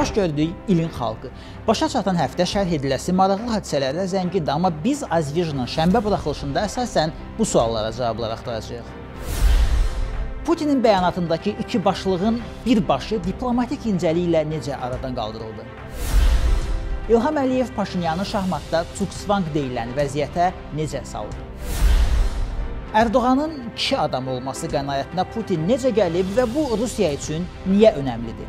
Xoş gördük ilin xalqı. Başa çatan həftə şərh ediləsi maraqlı hadisələrlə zəngindir, amma biz Azvijinin şənbə buraxılışında əsasən bu suallara cavablar axtaracağıq. Putinin bəyanatındakı iki başlığın bir başı diplomatik incəliklə necə aradan qaldırıldı? İlham Əliyev Paşinyanı şahmatda Cuksvang deyilən vəziyyətə necə saldı? Ərdoğanın kişi adam olması qənaətinə Putin necə gəlib və bu Rusiya üçün niyə önəmlidir?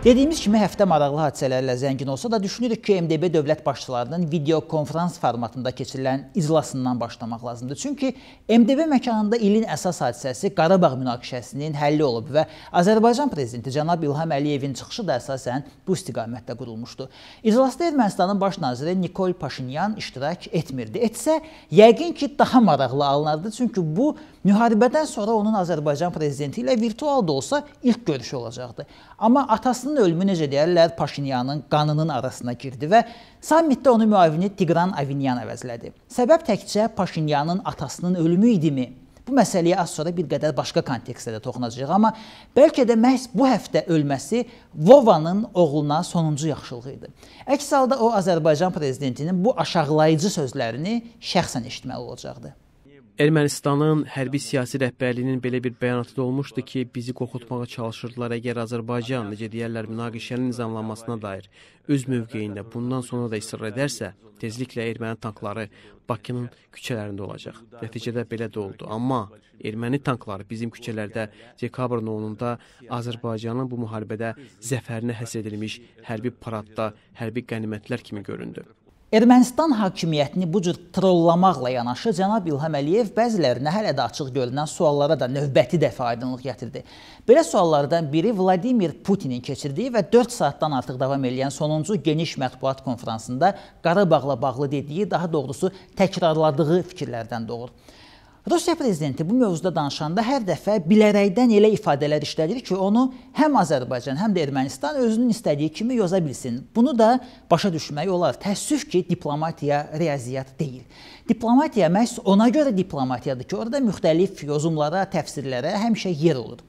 Dediyimiz kimi həftə maraqlı hadisələrlə zəngin olsa da düşünürük ki, MDB dövlət başçılarının videokonferans formatında keçirilən iclasından başlamaq lazımdır. Çünki MDB məkanında ilin əsas hadisəsi Qarabağ münaqişəsinin həlli olub və Azərbaycan prezidenti cənab İlham Əliyevin çıxışı da əsasən bu istiqamətdə qurulmuşdu. İclasda Ermənistanın baş naziri Nikol Paşinyan iştirak etmirdi. Etsə, yəqin ki, daha maraqlı alınardı. Çünki bu Müharibədən sonra onun Azərbaycan prezidenti ilə virtual da olsa ilk görüşü olacaqdı. Amma atasının ölümü necə deyərlər, Paşinyanın qanının arasına girdi və sammitdə onu müavini Tigran Avinyan əvəzlədi. Səbəb təkcə Paşinyanın atasının ölümü idimi? Bu məsələyə az sonra bir qədər başqa kontekstdə də toxunacağıq, amma bəlkə də məhz bu həftə ölməsi Vovanın oğluna sonuncu yaxşılığı idi. Əks halda o Azərbaycan prezidentinin bu aşağılayıcı sözlərini şəxsən eşitməli olacaqdı. Ermənistanın hərbi siyasi rəhbərliyinin belə bir bəyanatı da olmuşdu ki, bizi qorxutmağa çalışırdılar əgər Azərbaycan, necə deyərlər, münaqişənin nizamlanmasına dair öz mövqeyində bundan sonra da israr edərsə, tezliklə erməni tankları Bakının küçələrində olacaq. Nəticədə belə də oldu. Amma erməni tankları bizim küçələrdə dekabrın 10-unda Azərbaycanın bu müharibədə zəfərinə həsr edilmiş hərbi paradda hərbi qənimətlər kimi göründü. Ermənistan hakimiyyətini bu cür trollamaqla yanaşı cənab İlham Əliyev bəzilərinə hələ də açıq görünən suallara da növbəti dəfə aydınlıq gətirdi. Belə suallardan biri Vladimir Putinin keçirdiyi və 4 saatdan artıq davam edən sonuncu geniş mətbuat konfransında Qarabağla bağlı dediyi, daha doğrusu təkrarladığı fikirlərdən doğur. Rusiya prezidenti bu mövzuda danışanda hər dəfə bilərəkdən elə ifadələr işlədir ki, onu həm Azərbaycan, həm də Ermənistan özünün istədiyi kimi yoza bilsin. Bunu da başa düşmək olar. Təəssüf ki, diplomatiya riyaziyyat deyil. Diplomatiya məhz ona görə diplomatiyadır ki, orada müxtəlif yozumlara, təfsirlərə həmişə yer olur.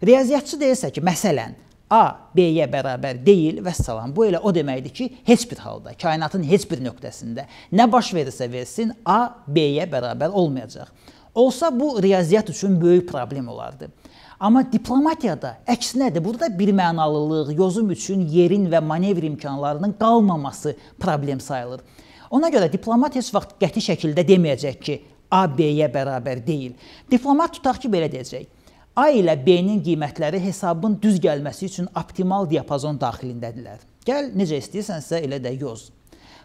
Riyaziyyatçı deyilsə ki, məsələn, A B-yə bərabər deyil və salam. Bu elə o deməkdir ki, heç bir halda, kainatın heç bir nöqtəsində nə baş verirsə versin, A B-yə bərabər olmayacaq. Olsa bu riyaziyyat üçün böyük problem olardı. Amma diplomatiyada əksinədir. Burada birmənalılıq, yozum üçün yerin və manevr imkanlarının qalmaması problem sayılır. Ona görə diplomat heç vaxt qəti şəkildə deməyəcək ki, A B-yə bərabər deyil. Diplomat tutaq ki, belə deyəcək. A ilə B-nin qiymətləri hesabın düz gəlməsi üçün optimal diapazon daxilindədirlər. Gəl necə istəyirsənsə elə də yoz.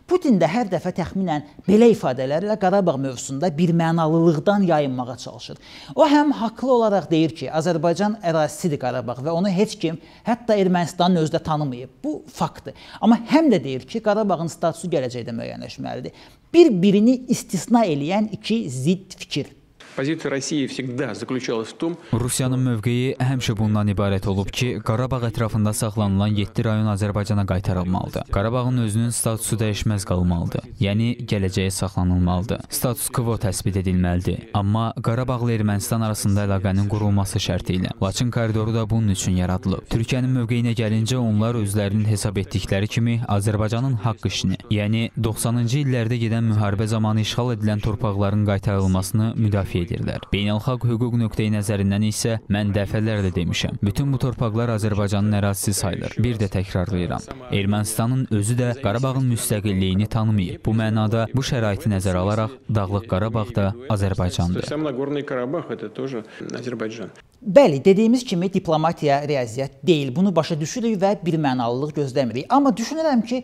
Putin də hər dəfə təxminən belə ifadələrlə Qarabağ mövzusunda bir mənalılıqdan yayınmağa çalışır. O həm haqlı olaraq deyir ki, Azərbaycan ərazisidir Qarabağ və onu heç kim, hətta Ermənistanın özü də tanımayıb. Bu faktdır. Amma həm də deyir ki, Qarabağın statusu gələcəkdə müəyyənləşməlidir. Bir-birini istisna eləyən iki zidd fikir. Позиция России всегда заключалась в том, Rusiyanın mövqeyi həmişə bundan ibarət olub ki, Qarabağ ətrafında saxlanılan 7 rayon Azərbaycana qaytarılmalıdır. Qarabağın özünün statusu dəyişməz qalmalıdır. Yəni gələcəyə saxlanılmalıdır. Status quo təsbit edilməlidir. Amma Qarabağla Ermənistan arasında əlaqənin qurulması şərti ilə. Laçın koridoru da bunun üçün yaradılıb. Türkiyənin mövqeyinə gəlincə onlar özlərinin hesab etdikləri kimi Azərbaycanın haqq işini, yəni 90-cı illərdə gedən müharibə zamanı işğal edilən torpaqların qaytarılmasını müdafiə edir edirlər. Beynəlxalq hüquq nöqteyi nəzərindən isə mən dəfələrlə demişəm. Bütün bu torpaqlar Azərbaycanın ərazisi sayılır. Bir də təkrarlayıram. Ermənistanın özü də Qarabağın müstəqilliyini tanımayıb. Bu mənada bu şəraiti nəzərə alaraq Dağlıq Qarabağ da Azərbaycandır. Bəli, dediyimiz kimi diplomatiya riyaziyyat deyil. Bunu başa düşürük və birmənalıllıq gözləmirik. Amma düşünürəm ki,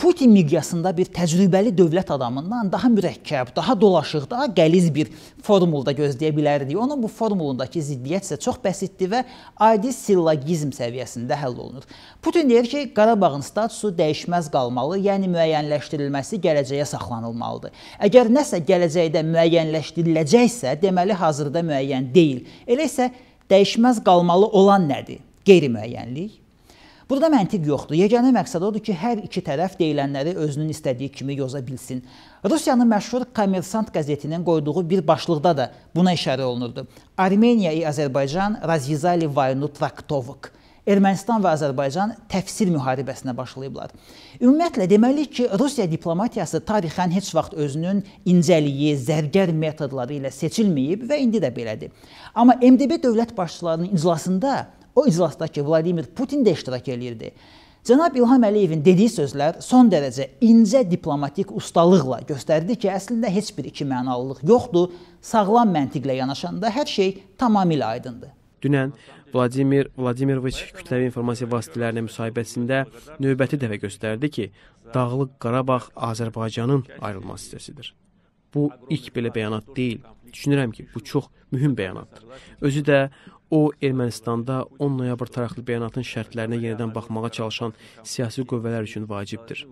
Putin miqyasında bir təcrübəli dövlət adamından daha mürəkkəb, daha dolaşıq, daha qəliz bir formulda gözləyə bilərdik. Onun bu formulundakı ziddiyyət isə çox bəsitdir və adi sillogizm səviyyəsində həll olunur. Putin deyir ki, Qarabağın statusu dəyişməz qalmalı, yəni müəyyənləşdirilməsi gələcəyə saxlanılmalıdır. Əgər nəsə gələcəkdə müəyyənləşdiriləcəksə, deməli hazırda müəyyən deyil. Elə isə dəyişməz qalmalı olan nədir? Qeyri-müəyyənlik Burada məntiq yoxdur. Yeganə məqsəd odur ki, hər iki tərəf deyilənləri özünün istədiyi kimi yoza bilsin. Rusiyanın məşhur Kommersant qəzetinin qoyduğu bir başlıqda da buna işarə olunurdu. Armeniya i Azərbaycan razvizali vaynu traktovuk. Ermənistan və Azərbaycan təfsir müharibəsinə başlayıblar. Ümumiyyətlə deməliyik ki, Rusiya diplomatiyası tarixən heç vaxt özünün incəliyi, zərgər metodları ilə seçilməyib və indi də belədir. Amma MDB dövlət başçılarının iclasında O iclasdakı Vladimir Putin də iştirak eləyirdi. Cənab İlham Əliyevin dediyi sözlər son dərəcə incə diplomatik ustalıqla göstərdi ki, əslində heç bir iki mənalılıq yoxdur. Sağlam məntiqlə yanaşanda hər şey tamamilə aydındır. Dünən Vladimir Vladimiroviç kütləvi informasiya vasitələrinə müsahibəsində növbəti dəfə göstərdi ki, Dağlıq Qarabağ Azərbaycanın ayrılmaz hissəsidir. Bu ilk belə bəyanat deyil. Düşünürəm ki, bu çox mühüm bəyanatdır. Özü də O Ermənistanda 10 noyabr tarixli bəyanatın şərtlərinə yenidən baxmağa çalışan siyasi qüvvələr üçün vacibdir.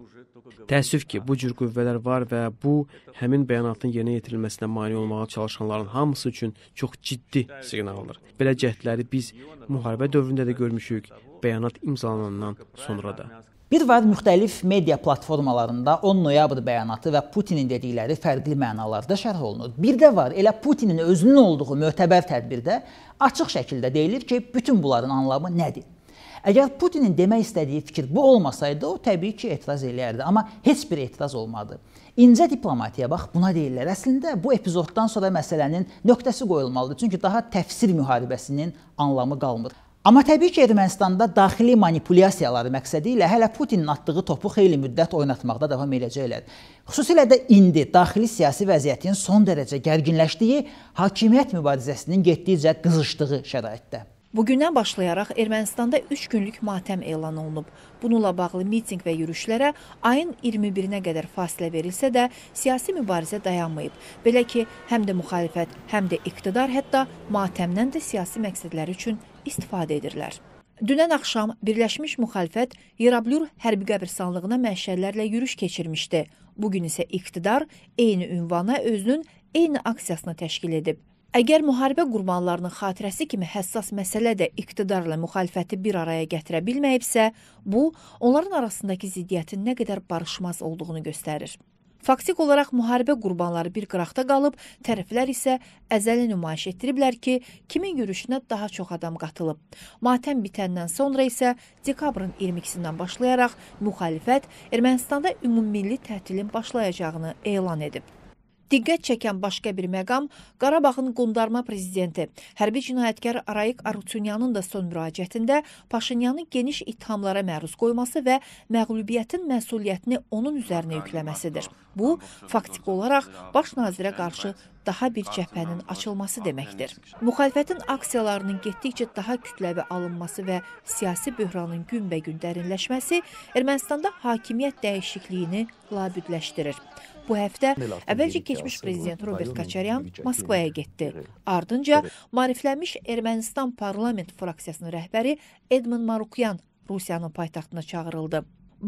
Təəssüf ki, bu cür qüvvələr var və bu həmin bəyanatın yerinə yetirilməsinə mane olmağa çalışanların hamısı üçün çox ciddi siqnaldır. Belə cəhdləri biz müharibə dövründə də görmüşük, bəyanat imzalanandan sonra da. Bir var müxtəlif media platformalarında 10 noyabr bəyanatı və Putinin dedikləri fərqli mənalarda şərh olunur. Bir də var, elə Putinin özünün olduğu mötəbər tədbirdə açıq şəkildə deyilir ki, bütün bunların anlamı nədir? Əgər Putinin demək istədiyi fikir bu olmasaydı, o təbii ki, etiraz eləyərdi, amma heç bir etiraz olmadı. İncə diplomatiyaya bax, buna deyirlər. Əslində bu epizoddan sonra məsələnin nöqtəsi qoyulmalıdır, çünki daha təfsir müharibəsinin anlamı qalmır. Amma təbii ki, Ermənistanda daxili manipulyasiyaları məqsədi ilə hələ Putinin atdığı topu xeyli müddət oynatmaqda davam eləyəcəklər. Xüsusilə də indi daxili siyasi vəziyyətin son dərəcə gərginləşdiyi, hakimiyyət mübarizəsinin getdikcə qızışdığı şəraitdə. Bugündən başlayaraq Ermənistanda 3 günlük matəm elan olunub. Bununla bağlı mitinq və yürüşlərə ayın 21-nə qədər fasilə verilsə də, siyasi mübarizə dayanmayıb. Belə ki, həm də müxalifət, həm də iqtidar hətta matəmdən də siyasi məqsədləri üçün istifadə edirlər. Dünən axşam Birləşmiş Müxalifət Yerablur hərbi qəbirstanlığına məşəllərlə yürüş keçirmişdi. Bugün isə iqtidar eyni ünvana özünün eyni aksiyasını təşkil edib. Əgər müharibə qurbanlarının xatirəsi kimi həssas məsələ də iqtidarla müxalifəti bir araya gətirə bilməyibsə, bu onların arasındakı ziddiyyətin nə qədər barışmaz olduğunu göstərir. Faktik olaraq müharibə qurbanları bir qıraqda qalıb, tərəflər isə əzəli nümayiş etdiriblər ki, kimin yürüşünə daha çox adam qatılıb. Matəm bitəndən sonra isə dekabrın 22-dən başlayaraq müxalifət Ermənistanda ümummilli tətilin başlayacağını elan edib. Diqqət çəkən başqa bir məqam Qarabağın qondarma prezidenti, hərbi cinayətkar Arayik Arutunyanın da son müraciətində Paşinyanı geniş ittihamlara məruz qoyması və məğlubiyyətin məsuliyyətini onun üzərinə yükləməsidir. Bu, faktik olaraq baş nazirə qarşı daha bir cəbhənin açılması deməkdir. Müxalifətin aksiyalarının getdikcə daha kütləvi alınması və siyasi böhranın günbəgün dərinləşməsi Ermənistanda hakimiyyət dəyişikliyini labüdləşdirir. Bu həftə əvvəlcə keçmiş prezident Robert Kaçaryan Moskvaya getdi. Ardınca maariflənmiş Ermənistan parlament fraksiyasının rəhbəri Edmund Marukyan Rusiyanın paytaxtına çağırıldı.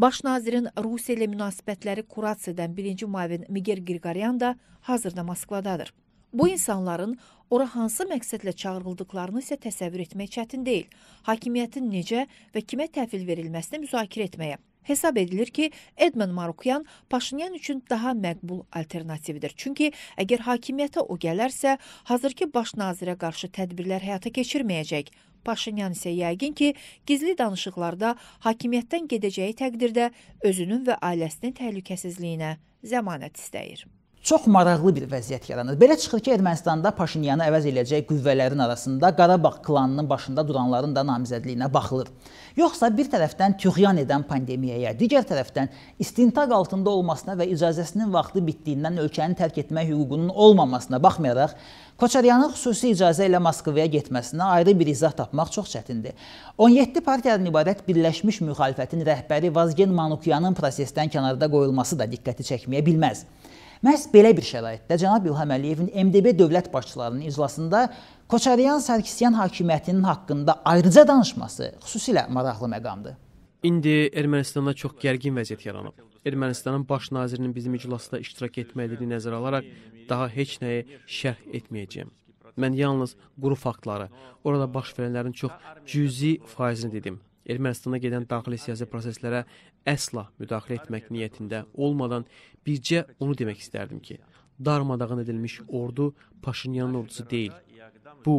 Baş nazirin Rusiya ilə münasibətləri kurasiya edən birinci müavin Migel Qirqaryan da hazırda Moskvadadır. Bu insanların ora hansı məqsədlə çağırıldıqlarını isə təsəvvür etmək çətin deyil. Hakimiyyətin necə və kimə təhvil verilməsini müzakirə etməyə Hesab edilir ki, Edmund Marukyan Paşinyan üçün daha məqbul alternativdir. Çünki əgər hakimiyyətə o gələrsə, hazırki baş nazirə qarşı tədbirlər həyata keçirməyəcək. Paşinyan isə yəqin ki, gizli danışıqlarda hakimiyyətdən gedəcəyi təqdirdə özünün və ailəsinin təhlükəsizliyinə zəmanət istəyir çox maraqlı bir vəziyyət yaranır. Belə çıxır ki, Ermənistanda Paşinyanı əvəz eləyəcək qüvvələrin arasında Qarabağ klanının başında duranların da namizədliyinə baxılır. Yoxsa bir tərəfdən tüğyan edən pandemiyaya, digər tərəfdən istintaq altında olmasına və icazəsinin vaxtı bitdiyindən ölkəni tərk etmək hüququnun olmamasına baxmayaraq, Koçaryanın xüsusi icazə ilə Moskvaya getməsinə ayrı bir izah tapmaq çox çətindir. 17 partiyadan ibarət Birləşmiş Müxalifətin rəhbəri Vazgen Manukyanın prosesdən kənarda qoyulması da diqqəti çəkməyə bilməz. Məhz belə bir şəraitdə cənab İlham Əliyevin MDB dövlət başçılarının iclasında Koçaryan-Sarkisyan hakimiyyətinin haqqında ayrıca danışması xüsusilə maraqlı məqamdır. İndi Ermənistanda çox gərgin vəziyyət yaranıb. Ermənistanın baş nazirinin bizim iclasda iştirak etmədiyini nəzərə alaraq daha heç nəyi şərh etməyəcəyəm. Mən yalnız quru faktları, orada baş verənlərin çox cüzi faizini dedim. Ermənistana gedən daxili siyasi proseslərə əsla müdaxilə etmək niyyətində olmadan bircə onu demək istərdim ki, darmadağın edilmiş ordu Paşinyanın ordusu deyil. Bu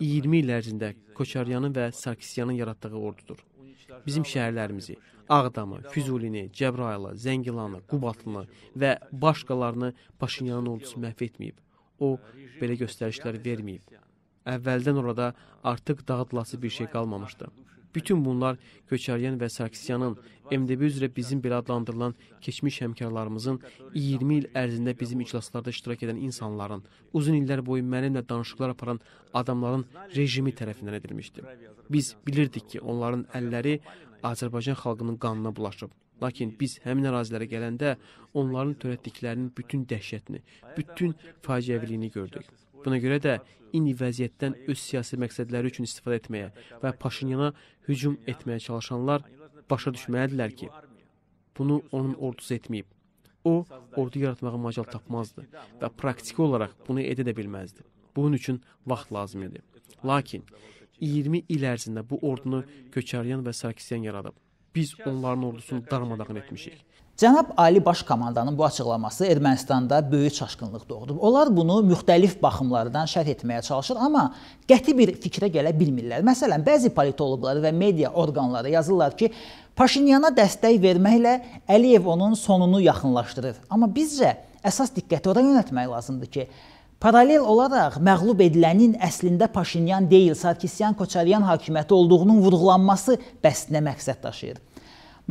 20 il ərzində Koçaryanın və Sarkisyanın yaratdığı ordudur. Bizim şəhərlərimizi, Ağdamı, Füzulini, Cəbrayılı, Zəngilanı, Qubatlını və başqalarını Paşinyanın ordusu məhv etməyib. O belə göstərişlər verməyib. Əvvəldən orada artıq dağıdılası bir şey qalmamışdı. Bütün bunlar Köçəryan və Sarkisyanın MDB üzrə bizim belə adlandırılan keçmiş həmkarlarımızın 20 il ərzində bizim iclaslarda iştirak edən insanların, uzun illər boyu mənimlə danışıqlar aparan adamların rejimi tərəfindən edilmişdi. Biz bilirdik ki, onların əlləri Azərbaycan xalqının qanına bulaşıb. Lakin biz həmin ərazilərə gələndə onların törətdiklərinin bütün dəhşətini, bütün faciəviliyini gördük. Buna görə də indi vəziyyətdən öz siyasi məqsədləri üçün istifadə etməyə və Paşinyana hücum etməyə çalışanlar başa düşməlidirlər ki, bunu onun ordusu etməyib. O, ordu yaratmağa macal tapmazdı və praktiki olaraq bunu edə də bilməzdi. Bunun üçün vaxt lazım idi. Lakin 20 il ərzində bu ordunu Köçəryan və Sarkisyan yaradıb. Biz onların ordusunu darmadağın etmişik. Cənab Ali Baş Komandanın bu açıqlaması Ermənistanda böyük çaşqınlıq doğurdu. Onlar bunu müxtəlif baxımlardan şərh etməyə çalışır, amma qəti bir fikrə gələ bilmirlər. Məsələn, bəzi politoloqlar və media orqanları yazırlar ki, Paşinyana dəstək verməklə Əliyev onun sonunu yaxınlaşdırır. Amma bizcə əsas diqqəti ora yönəltmək lazımdır ki, Paralel olaraq məğlub edilənin əslində Paşinyan deyil, Sarkisyan Koçaryan hakimiyyəti olduğunun vurğulanması bəsnə məqsəd daşıyır.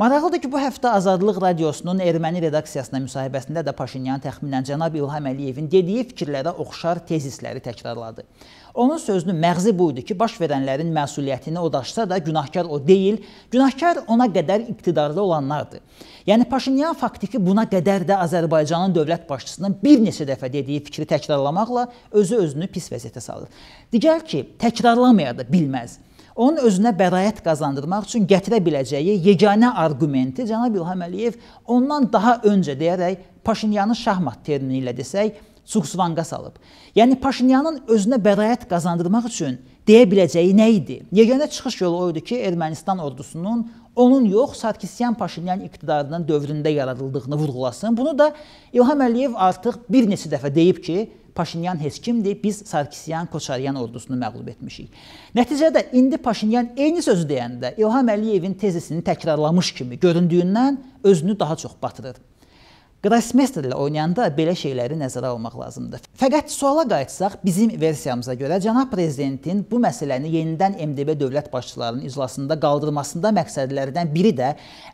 Maraqlıdır ki, bu həftə Azadlıq radiosunun erməni redaksiyasına müsahibəsində də Paşinyan təxminən cənab İlham Əliyevin dediyi fikirlərə oxşar tezisləri təkrarladı. Onun sözünün məğzi bu idi ki, baş verənlərin məsuliyyətini o daşısa da günahkar o deyil, günahkar ona qədər iqtidarda olanlardır. Yəni Paşinyan faktiki buna qədər də Azərbaycanın dövlət başçısının bir neçə dəfə dediyi fikri təkrarlamaqla özü özünü pis vəziyyətə salır. Digər ki, təkrarlamaya da bilməz onun özünə bəraət qazandırmaq üçün gətirə biləcəyi yeganə arqumenti cənab İlham Əliyev ondan daha öncə deyərək Paşinyanın şahmat termini ilə desək, Suksvanqa salıb. Yəni Paşinyanın özünə bəraət qazandırmaq üçün deyə biləcəyi nə idi? Yeganə çıxış yolu o idi ki, Ermənistan ordusunun onun yox, Sarkisyan Paşinyan iqtidarının dövründə yaradıldığını vurğulasın. Bunu da İlham Əliyev artıq bir neçə dəfə deyib ki, Paşinyan heç kimdir, biz Sarkisyan Koçaryan ordusunu məğlub etmişik. Nəticədə indi Paşinyan eyni sözü deyəndə İlham Əliyevin tezisini təkrarlamış kimi göründüyündən özünü daha çox batırır. Qrasmesterlə oynayanda belə şeyləri nəzərə almaq lazımdır. Fəqət suala qayıtsaq, bizim versiyamıza görə cənab prezidentin bu məsələni yenidən MDB dövlət başçılarının iclasında qaldırmasında məqsədlərdən biri də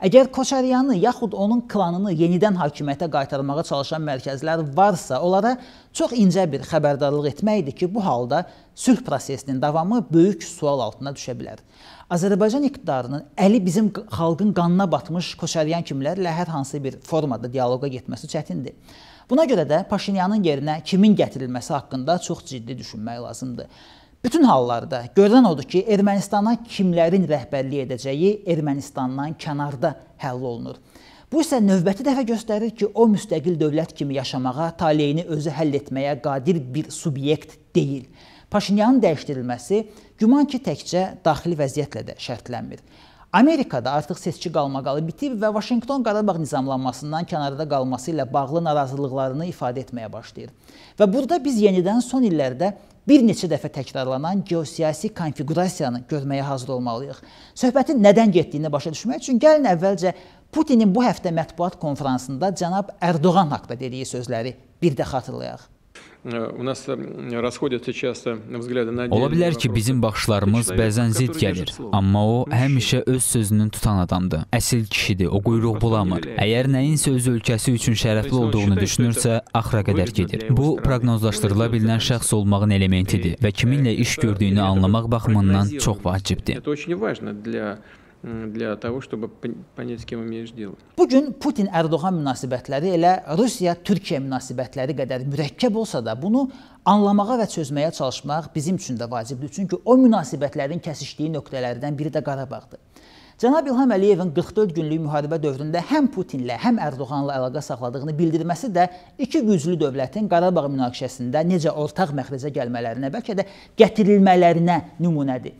əgər Koçaryanı yaxud onun klanını yenidən hakimiyyətə qaytarmağa çalışan mərkəzlər varsa, onlara Çox incə bir xəbərdarlıq etməkdir ki, bu halda sülh prosesinin davamı böyük sual altına düşə bilər. Azərbaycan iqtidarının əli bizim xalqın qanına batmış Koçaryan kimlərlə hər hansı bir formada dialoqa getməsi çətindir. Buna görə də Paşinyanın yerinə kimin gətirilməsi haqqında çox ciddi düşünmək lazımdır. Bütün hallarda görünən odur ki, Ermənistana kimlərin rəhbərlik edəcəyi Ermənistandan kənarda həll olunur. Bu isə növbəti dəfə göstərir ki, o müstəqil dövlət kimi yaşamağa, taleyini özü həll etməyə qadir bir subyekt deyil. Paşinyanın dəyişdirilməsi güman ki, təkcə daxili vəziyyətlə də şərtlənmir. Amerikada artıq seçki qalmaqalı bitib və Vaşinqton Qarabağ nizamlanmasından kənarda qalması ilə bağlı narazılıqlarını ifadə etməyə başlayır. Və burada biz yenidən son illərdə bir neçə dəfə təkrarlanan geosiyasi konfiqurasiyanı görməyə hazır olmalıyıq. Söhbətin nədən getdiyini başa düşmək üçün gəlin əvvəlcə Putinin bu həftə mətbuat konfransında cənab Ərdoğan haqqında dediyi sözləri bir də xatırlayaq. Э, э, Ola bilər ki, bizim baxışlarımız bəzən zidd gəlir, amma o həmişə öz sözünün tutan adamdır. Əsil kişidir, o quyruq bulamır. Əgər nəyinsə öz ölkəsi üçün şərəfli olduğunu düşünürsə, axıra qədər gedir. Bu, proqnozlaşdırıla bilinən şəxs olmağın elementidir və kiminlə iş gördüyünü anlamaq baxımından çox vacibdir для того, чтобы понять, с кем имеешь дело. Bu gün Putin Erdoğan münasibətləri elə Rusiya-Türkiyə münasibətləri qədər mürəkkəb olsa da, bunu anlamağa və çözməyə çalışmaq bizim üçün də vacibdir. Çünki o münasibətlərin kəsişdiyi nöqtələrdən biri də Qarabağdır. Cənab İlham Əliyevin 44 günlük müharibə dövründə həm Putinlə, həm Ərdoğanla əlaqə saxladığını bildirməsi də iki güclü dövlətin Qarabağ münaqişəsində necə ortaq məxrəcə gəlmələrinə, bəlkə də gətirilmələrinə nümunədir.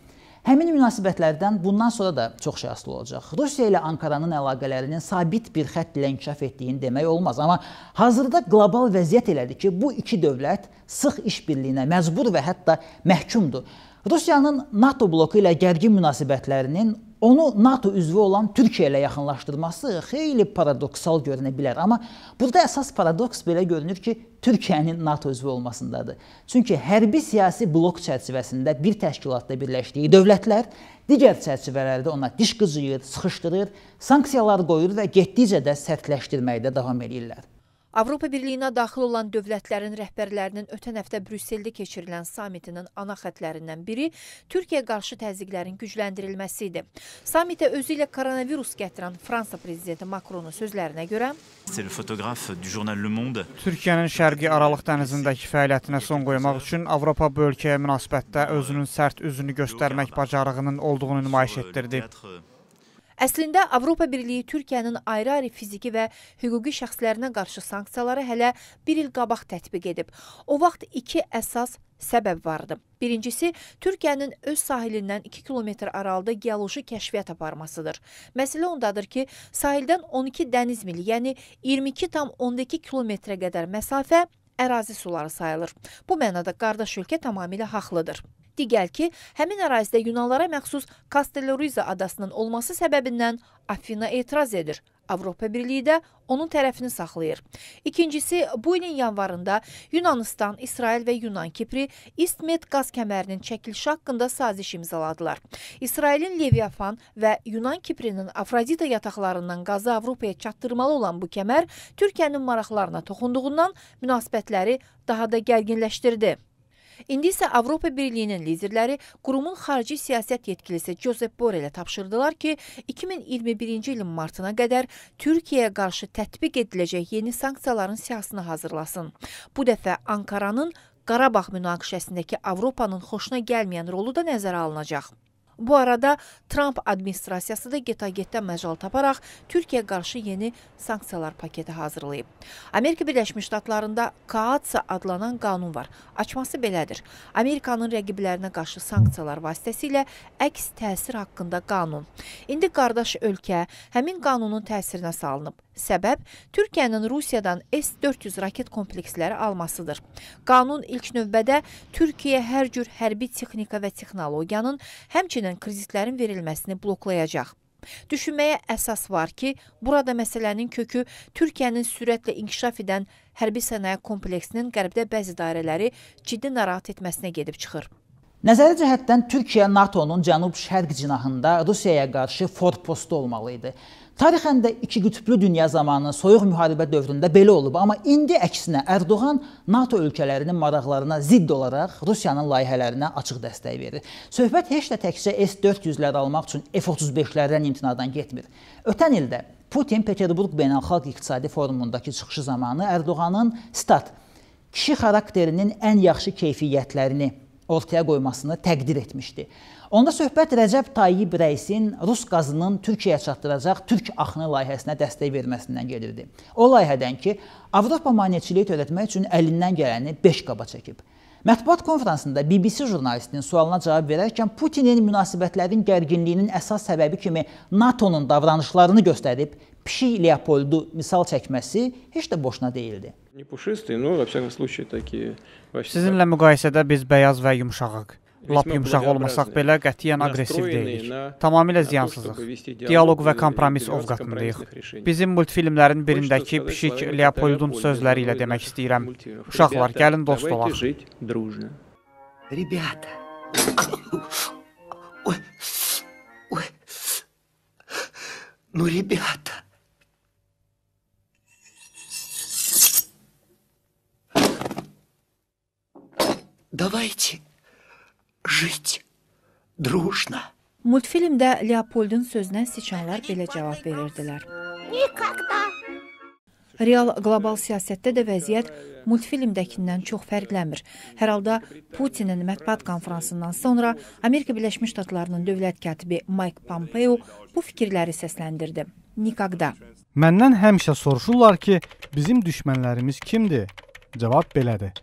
Həmin münasibətlərdən bundan sonra da çox şey asılı olacaq. Rusiya ilə Ankaranın əlaqələrinin sabit bir xətt ilə inkişaf etdiyini demək olmaz, amma hazırda qlobal vəziyyət elədir ki, bu iki dövlət sıx işbirliyinə məcbur və hətta məhkumdur. Rusiyanın NATO bloku ilə gərgin münasibətlərinin onu NATO üzvü olan Türkiyə ilə yaxınlaşdırması xeyli paradoksal görünə bilər, amma burada əsas paradoks belə görünür ki, Türkiyənin NATO üzvü olmasındadır. Çünki hərbi siyasi blok çərçivəsində bir təşkilatda birləşdiyi dövlətlər digər çərçivələrdə ona diş qıcıyır, sıxışdırır, sanksiyalar qoyur və getdikcə də sərtləşdirməkdə davam edirlər. Avropa Birliyinə daxil olan dövlətlərin rəhbərlərinin ötən həftə Brüsseldə keçirilən samitinin ana xətlərindən biri Türkiyə qarşı təzyiqlərin gücləndirilməsi idi. Samitə özü ilə koronavirus gətirən Fransa prezidenti Makronun sözlərinə görə Türkiyənin Şərqi Aralıq dənizindəki fəaliyyətinə son qoymaq üçün Avropa bu ölkəyə münasibətdə özünün sərt üzünü göstərmək bacarığının olduğunu nümayiş etdirdi. Əslində Avropa Birliyi Türkiyənin ayrı-ayrı fiziki və hüquqi şəxslərinə qarşı sanksiyaları hələ 1 il qabaq tətbiq edib. O vaxt iki əsas səbəb vardı. Birincisi, Türkiyənin öz sahilindən 2 kilometr aralıda geoloji kəşfiyyat aparmasıdır. Məsələ ondadır ki, sahildən 12 dəniz mili, yəni 22,2 kilometrə qədər məsafə ərazi suları sayılır. Bu mənada qardaş ölkə tamamilə haqlıdır. Digər ki, həmin ərazidə Yunanlara məxsus Kastelloriza adasının olması səbəbindən Afina etiraz edir. Avropa Birliyi də onun tərəfini saxlayır. İkincisi, bu ilin yanvarında Yunanıstan, İsrail və Yunan Kipri İstmet qaz kəmərinin çəkilişi haqqında saziş imzaladılar. İsrailin Leviafan və Yunan Kiprinin Afrodita yataqlarından qazı Avropaya çatdırmalı olan bu kəmər Türkiyənin maraqlarına toxunduğundan münasibətləri daha da gərginləşdirdi. İndi isə Avropa Birliyinin liderləri qurumun xarici siyasət yetkilisi Josep Borrell-ə tapşırdılar ki, 2021-ci ilin martına qədər Türkiyəyə qarşı tətbiq ediləcək yeni sanksiyaların siyahısını hazırlasın. Bu dəfə Ankaranın Qarabağ münaqişəsindəki Avropanın xoşuna gəlməyən rolu da nəzərə alınacaq. Bu arada Tramp administrasiyası da getagətdən məcal taparaq Türkiyəyə qarşı yeni sanksiyalar paketi hazırlayıb. Amerika Birləşmiş Ştatlarında KAATSA adlanan qanun var. Açması belədir. Amerikanın rəqiblərinə qarşı sanksiyalar vasitəsilə əks təsir haqqında qanun. İndi qardaş ölkə həmin qanunun təsirinə salınıb. Səbəb Türkiyənin Rusiyadan S-400 raket kompleksləri almasıdır. Qanun ilk növbədə Türkiyə hər cür hərbi texnika və texnologiyanın, həmçinin kreditlərin verilməsini bloklayacaq. Düşünməyə əsas var ki, burada məsələnin kökü Türkiyənin sürətlə inkişaf edən hərbi sənaye kompleksinin qərbdə bəzi dairələri ciddi narahat etməsinə gedib çıxır. Nəzəri cəhətdən Türkiyə NATO-nun cənub-şərq cinahında Rusiyaya qarşı forpostu olmalı idi. Tarixən də iki qütblü dünya zamanı, soyuq müharibə dövründə belə olub, amma indi əksinə Ərdoğan NATO ölkələrinin maraqlarına zidd olaraq Rusiyanın layihələrinə açıq dəstək verir. Söhbət heç də təkcə S-400-ləri almaq üçün F-35-lərdən imtinadan getmir. Ötən ildə Putin Peterburq Beynəlxalq İqtisadi Forumundakı çıxışı zamanı Ərdoğanın stat kişi xarakterinin ən yaxşı keyfiyyətlərini ortaya qoymasını təqdir etmişdi. Onda söhbət Rəcəb Tayyib rəisin Rus qazının Türkiyəyə çatdıracaq Türk axını layihəsinə dəstək verməsindən gelirdi. O layihədən ki, Avropa maneçiliyi törətmək üçün əlindən gələni 5 qaba çəkib. Mətbuat konfransında BBC jurnalistinin sualına cavab verərkən Putinin münasibətlərin gərginliyinin əsas səbəbi kimi NATO-nun davranışlarını göstərib pişik Leopoldu misal çəkməsi heç də boşuna deyildi. Sizinlə müqayisədə biz bəyaz və yumşağıq lap yumşaq olmasaq belə qətiyyən aqressiv deyilik. Tamamilə ziyansızıq. Dialoq və kompromis ovqatındayıq. Bizim multfilmlərin birindəki pişik Leopoldun sözləri ilə demək istəyirəm. Uşaqlar, gəlin dost olaq. Ребята. Ой. Ой. Ну, ребята. Давайте жить дружно. Multfilmdə Leopoldun sözünə siçanlar belə cavab verirdilər. Никогда. Real qlobal siyasətdə də vəziyyət multfilmdəkindən çox fərqlənmir. Hər halda Putinin mətbuat konfransından sonra Amerika Birləşmiş Ştatlarının dövlət katibi Mike Pompeo bu fikirləri səsləndirdi. Nikaqda. Məndən həmişə soruşurlar ki, bizim düşmənlərimiz kimdir? Cavab belədir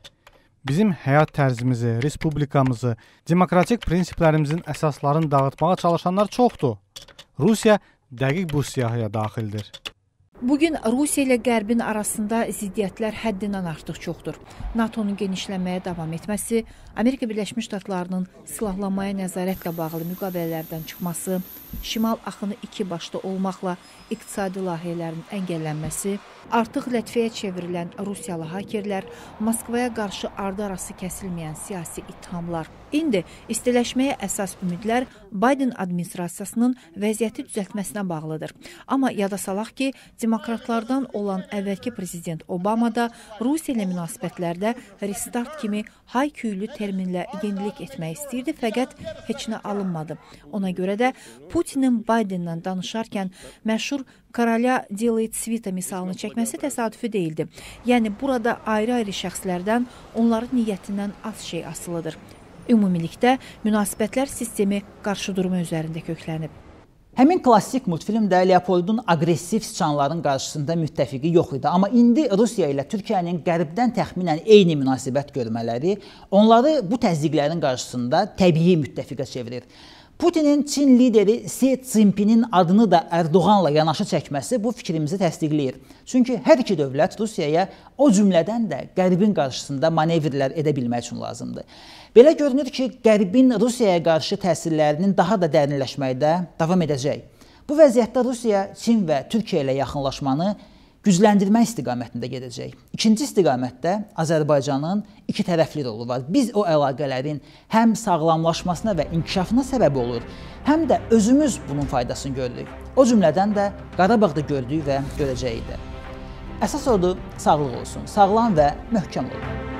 bizim həyat tərzimizi, respublikamızı, demokratik prinsiplərimizin əsaslarını dağıtmağa çalışanlar çoxdur. Rusiya dəqiq bu siyahıya daxildir. Bu gün Rusiya ilə Qərbin arasında ziddiyyətlər həddindən artıq çoxdur. NATO-nun genişlənməyə davam etməsi, Amerika Birləşmiş Ştatlarının silahlanmaya nəzarətlə bağlı müqavilələrdən çıxması, şimal axını iki başda olmaqla iqtisadi layihələrin əngəllənməsi, artıq lətfiyə çevrilən Rusiyalı hakerlər, Moskvaya qarşı ardı-arası kəsilməyən siyasi ittihamlar. İndi istiləşməyə əsas ümidlər Biden administrasiyasının vəziyyəti düzəltməsinə bağlıdır. Amma yada salaq ki, demokratiya demokratlardan olan əvvəlki prezident Obama da Rusiya ilə münasibətlərdə restart kimi hayküylü terminlə yenilik etmək istəyirdi, fəqət heç nə alınmadı. Ona görə də Putinin Bidenlə danışarkən məşhur Karaля делает свита misalını çəkməsi təsadüfi deyildi. Yəni burada ayrı-ayrı şəxslərdən, onların niyyətindən az şey asılıdır. Ümumilikdə münasibətlər sistemi qarşı durma üzərində köklənib. Həmin klassik multfilmdə Leopoldun aqressiv siçanların qarşısında müttəfiqi yox idi, amma indi Rusiya ilə Türkiyənin qərbdən təxminən eyni münasibət görmələri onları bu təzyiqlərin qarşısında təbii müttəfiqə çevirir. Putinin Çin lideri Xi Jinpingin adını da Ərdoğanla yanaşı çəkməsi bu fikrimizi təsdiqləyir. Çünki hər iki dövlət Rusiyaya o cümlədən də Qərbin qarşısında manevrlər edə bilmək üçün lazımdır. Belə görünür ki, Qərbin Rusiyaya qarşı təsirlərinin daha da dərinləşməkdə davam edəcək. Bu vəziyyətdə Rusiya Çin və Türkiyə ilə yaxınlaşmanı gücləndirmə istiqamətində gedəcək. İkinci istiqamətdə Azərbaycanın iki tərəfli rolu var. Biz o əlaqələrin həm sağlamlaşmasına və inkişafına səbəb olur, həm də özümüz bunun faydasını görürük. O cümlədən də Qarabağda gördük və görəcəyik də. Əsas odur sağlıq olsun, sağlam və möhkəm olun.